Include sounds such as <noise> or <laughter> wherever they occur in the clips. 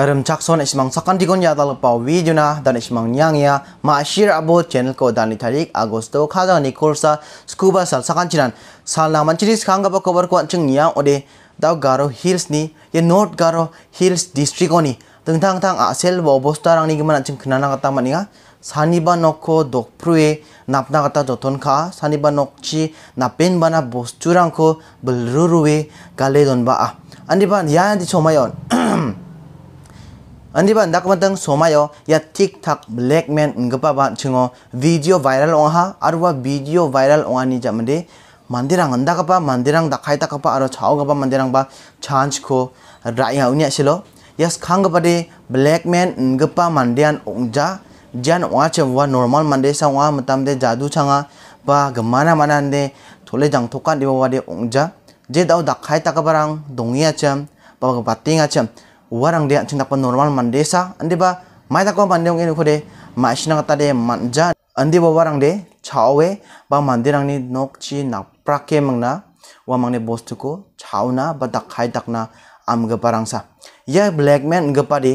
Arum Jackson ismang sakan ya dalpa video na dan ismang ya. ma maashir abo channel ko dan tarik Agosto khada ni kursa scuba sal sakan chinan sal na manchiri khanga ba cover ko chung nya ode daw garo hills ni ye ya north garo hills district oni tengtang tang sel bo bosta rang ni gimana chung knana kata maniga ya. saniba nokko dokprue napna kata joton kha saniba nokchi napen bana bosturang ko belruruwe gale don ba andiban ya di chomayon <clears throat> Andiba ndak matang somayo ya TikTok black man ngapa ba chingo video viral ongha arwa video viral ongani jamde mandirang ndak apa mandirang dakhai tak apa aro chao gapa mandirang ba chance ko raya unya silo yes khang gapa de black man ngapa mandian ongja jan wache wa normal mande sa wa matamde jadu changa ba gemana nde tole jang thokan diba wade ongja je dau dakhai tak barang dongia cham ba tinga acham warang de anting dakpan normal mandesa andi ba mai takwa mandeng ini kode ma s i n a kata de manja andi ba warang de c a w e ba mandirang ni nokchi naprake mangna wa mangne bostu ko c a w n a ba dakhai t a k n a am ge parangsa ya black man ge padi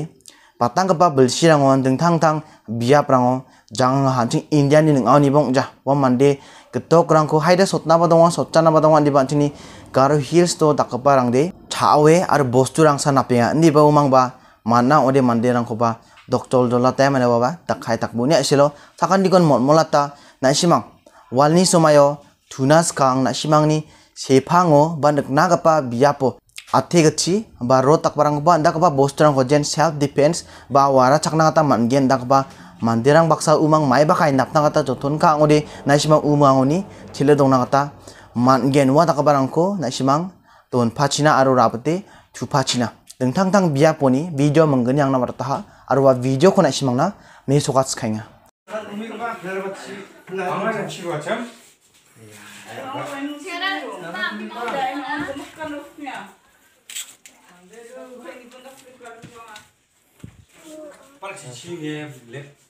patang ge p a belsirang on dengtang tang biap rango n g jang n h a n c i n g india ni ning aw ni bong ja wa mande ketok rangko haida sotna badongwa sotchana badongwa ni banchini garu hills to dakapa rangde chawe ar bostu rangsa napenga ni ba umang ba mana ode mande rangko ba doktol dola te mane baba takhai takbu ni asilo takan dikon mol molata na simang walni somayo tunas kang na simang ni sepango banak nagapa biapo athe gachi ba ro takparang ba dakapa bostu rangko jen self defense ba wara chakna ta mangen dakapa 만데랑 박사 우망 마이 바카이 납나갔다 조톤카 앙오디 나시망 우망오니 딜레동나갔다 만겐와 다카바랑코 나시망 돈 파치나 아로라부티 두 파치나 등탕탕 비아 보니 비디오 멍근이 양나 말았다 아로와 비디오 코나 시망나 메소가츠 카잉아 빨리 지치게 랩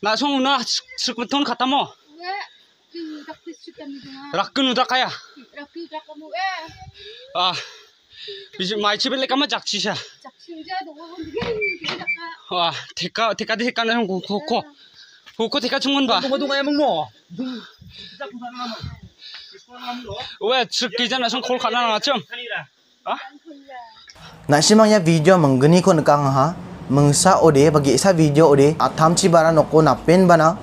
나송 나스쿠 갔다모. 락근 우다카야. 아, 이제 마이 집에 내까마 작치샤. 와, 대가 대가 대가 나형 고고 고고 대가 충분 봐. 동거 동야먹왜 뭐? 스키잖아 송콜 가나 나 좀. 아? 나시망야 비디오 멍근이 건 강하. mengsa ode bagi isa video ode ci bara noko napen bana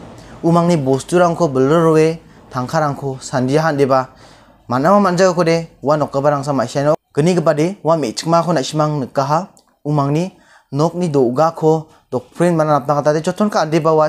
umang ni umangni bosturangko blurwe deba sandia handeba manja ko kode wa noko barang sama maisano geni kepade wa mechma ko nasimang nekaha umangni nokni douga ko print mana napna kata de joton ka andeba wa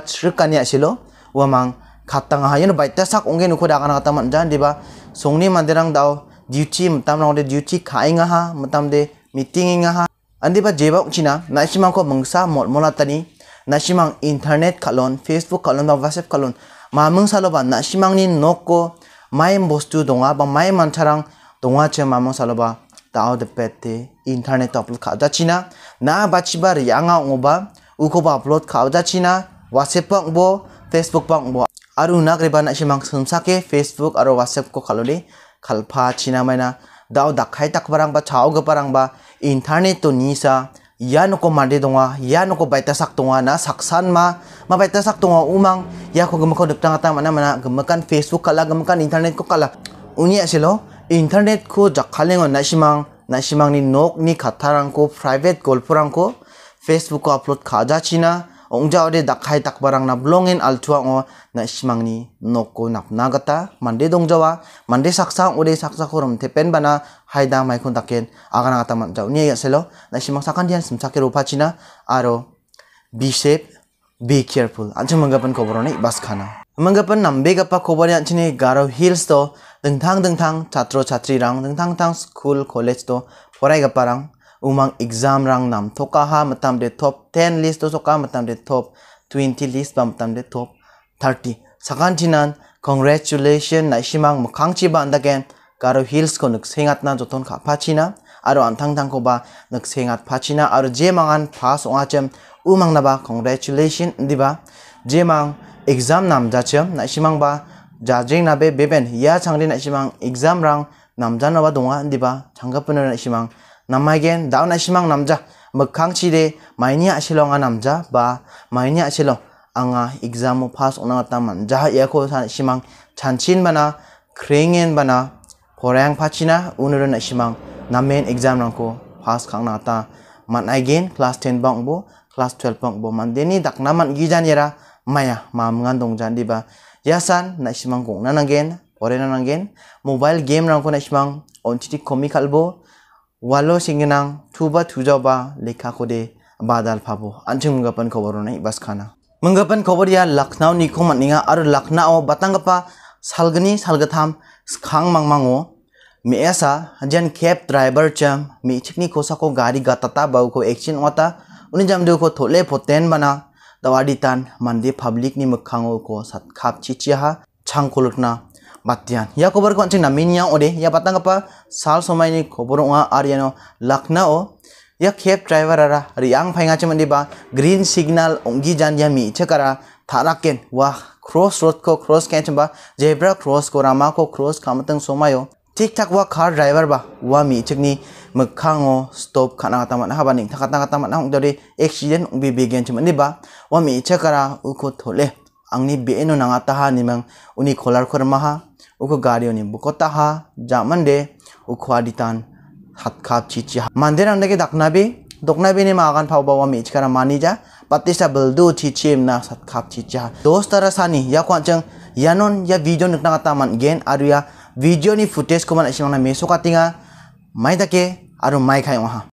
ya asilo wa mang katang ha yeno baita sak onge nuko kana kata manjan deba songni mandirang dao duty mtamrang de duty khainga ha de meeting ngaha. Andi ba jebak china na shimang ko mangsa mol molatani na shimang internet kalon Facebook kalon ba WhatsApp kalon ma mangsa loba na shimang ni noko mai bostu donga ba mai mancharang donga che ma mangsa loba tao de pete internet upload kha china na bachibar yanga ngoba uko ba upload kha china WhatsApp pang bo Facebook pang bo aru nak riba na shimang sumsa ke Facebook aro WhatsApp ko kaloli kalpa china maina dao dakhai tak barang ba chao ga barang ba internet to nisa ya noko mande tonga ya noko baita sak tonga na saksan ma ma baita sak tonga umang ya ko gemko deptang ata mana mana gemakan facebook kala gemakan internet ko kala uni silo internet ko jakhalengo nasimang nasimang ni nok ni khatarang ko private golporang ko facebook ko upload khaja china ongja ore dakhai tak barang na blongin altua n g o na simangni h nokko napna gata mande dongjawa mande saksa ore saksa korum tepen bana haida m a i k u n taken agana gata manjau ni ya selo na simang h sakan dian simsake r u p a c h i n a aro be safe be careful anchang manggapan k o b r o n e baskhana manggapan nambe gapa kobore anchini garo hills to dengthang dengthang chatro chatri rang dengthang tang school college to porai gaparang umang exam rang nam t o k a ha matam de top 10 list soka matam de top 20 list ba matam de top 30 sakan tinan congratulation na simang mukhang chi ba n d a g e n karo hills ko nuk sengat na joton kha p a c h i n a aro antang tang ko ba nuk sengat p a c h i n a aro je mangan pass onga chem umang na ba congratulation diba je mang exam nam ja chem na simang ba ja j i n 자쟁 나베 베벤 야 창리 나 심ang c h a i simang na exam rang nam jan na ba dunga diba 남자 나와 동아 안디바 n 갑보내 i m a n g năm năm namagen daw na simang namja makhang chide maini năm anamja ba mai maini asilong anga exam pass ona taman jaha mang, simang chín bana krengen bana phát chín à, porang phachina unurun simang namen exam rangko pass khangna ta man again class 10 bang bo class 12 bang bo man deni dakna man gijan yara maya mamngan dongjan diba yasan na simang gongna nangen porena nangen mobile game rangko mang, simang chỉ komikal bo वालो singinang थुबा tujoba लेखा kode बादल फाबो anjung gapan खबर nei बस खाना मंगपन खबर या लखनऊ निको मनिंगा और लखनऊ बतंगपा सालगनी सालगथाम स्खांग मंगमंगो मेसा जन कैब ड्राइवर चम मिचिकनी कोसा को गाड़ी गतता बाउ को एक्शन वाता उन जमदु को थोले फोटेन बना दवाडी तान मंदी पब्लिक नि मुखांगो को सत सतखाप चिचिहा छांगकुलकना matian ya kobar ko ching namin ya ode ya patang apa sal somai ni khobor wa ariano lakhnao ya khep driver ara riang phainga chim ba green signal ongi jan ya mi chekara tharaken wa cross road ko cross kan chim ba zebra cross ko rama ko cross kamatang somayo ঠিক ঠাক ওয়া খার ড্রাইভার বা ওয়া মি চিকনি মখাঙো স্টপ খানা কাতা মানা হাবা নিং থাকা তাকা তামা না দরে এক্সিডেন্ট বি বিগেন চি মানে বা ওয়া মি ইচ্ছা কারা উকো থলে আংনি বেনো নাঙা তাহা নিমাং উনি খোলার খোর মাহা uku ni bukota ha jamande uku aditan hatkap cici mandera ndeke daknabi doknabi ni makan pau bawa mi cikara mani ja patista beldu cici na hatkap cici ha dostara sani ya kwanceng yanon ya video nikna taman. gen aru ya video ni footage kuman man isimana meso katinga mai take aru mai kai ha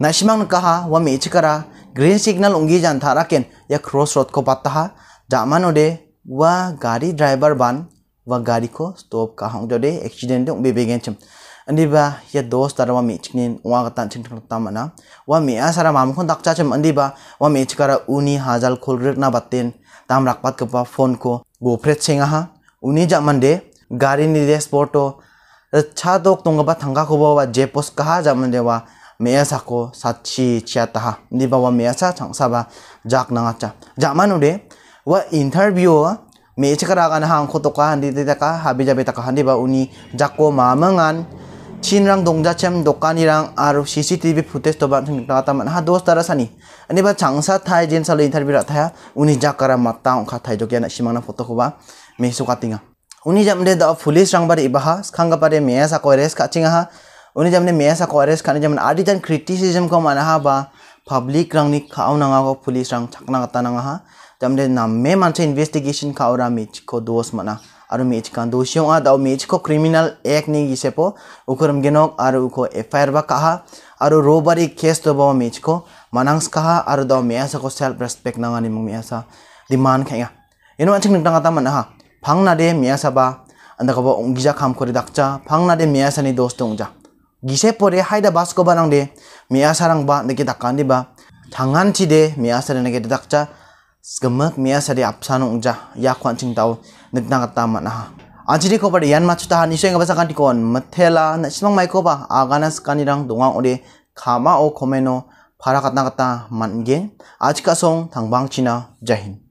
नाशिमांग ने कहा वह करा green signal उंगी जान था रखें यह क्रॉस रोड को पाता है जामानो दे वह गाड़ी ड्राइवर बन वह गाड़ी को स्टॉप कहा जो दे एक्सीडेंट उंगी बेगे चम अंदीबा यह दोस्त तरह वह अरवा ने वहाँ का तांचिंग ठंगता मना वह मेया सारा मामू को दक्षा चम अंदीबा वह करा उन्हीं हाजल खोल रखना बत्तेन ताम रखपात के पास फोन को गोफ्रेट सिंह हा उन्हीं जामन दे गाड़ी निदेश पोटो अच्छा तो तुंगबा थंगा खुबा वा जेपोस कहा जामन देवा मेसा को सा निबा मेसा चंगसा जाक नाचा जामानुरे व इंटरव्यू मेच करागा हाँ खोटोका हाँ हाबी जाबी तक हाँबा उन्नी जाको मामान छीन रंग दोंजाचम दोकानी रंग और C C T V footage तो हाँ दोस तरह सानी चांगसा थे जेन साल इंटरव्यू रहा उन्नी जाकरा मता थोकिया सिमान फोटो को मे का काटिंगा उन्नी जमदे द पुलिस रंग बार इबाहा खांगा पारे मेया साको रेस काटिंगा उन्हें जमने मेसा कॉरेस खाने जमन आदिजन क्रिटिसिजम को माना हा बा पब्लिक रंग नि खाओ नंगा को पुलिस रंग छकना गता नंगा हा जमने नाम मे मानसे इन्वेस्टिगेशन खाओ रा मिच को दोस मना आरो मिच कान दोषियों आ दाउ मिच को क्रिमिनल एक्ट नि गिसेपो उकरम गेनोक आरो उको एफआईआर बा कहा आरो रोबरी केस तो बा मिच को मनांगस कहा आरो दाउ मेसा को सेल्फ रेस्पेक्ट नंगा नि मु मेसा दिमान खेंगा इनो मानसे नि दंगा ता मना हा फांगना दे मेसा बा अंदर कबो उंगिजा काम करि दक्चा फांगना दे मेसा नि दोस्त उंगजा gisepo de haida basko banang de Mi sarang ba neki takkan di ba tangan ci de mia sarang neki takca gemek mia sari apsanu ungja ya kwan cing tau nekna kata mana anci de ko pada yan macu tahan isu yang basakan di kon metela na simang mai ko ba agana skani rang dongang ode kama o komeno para kata kata mangen ajika song tangbang china jahin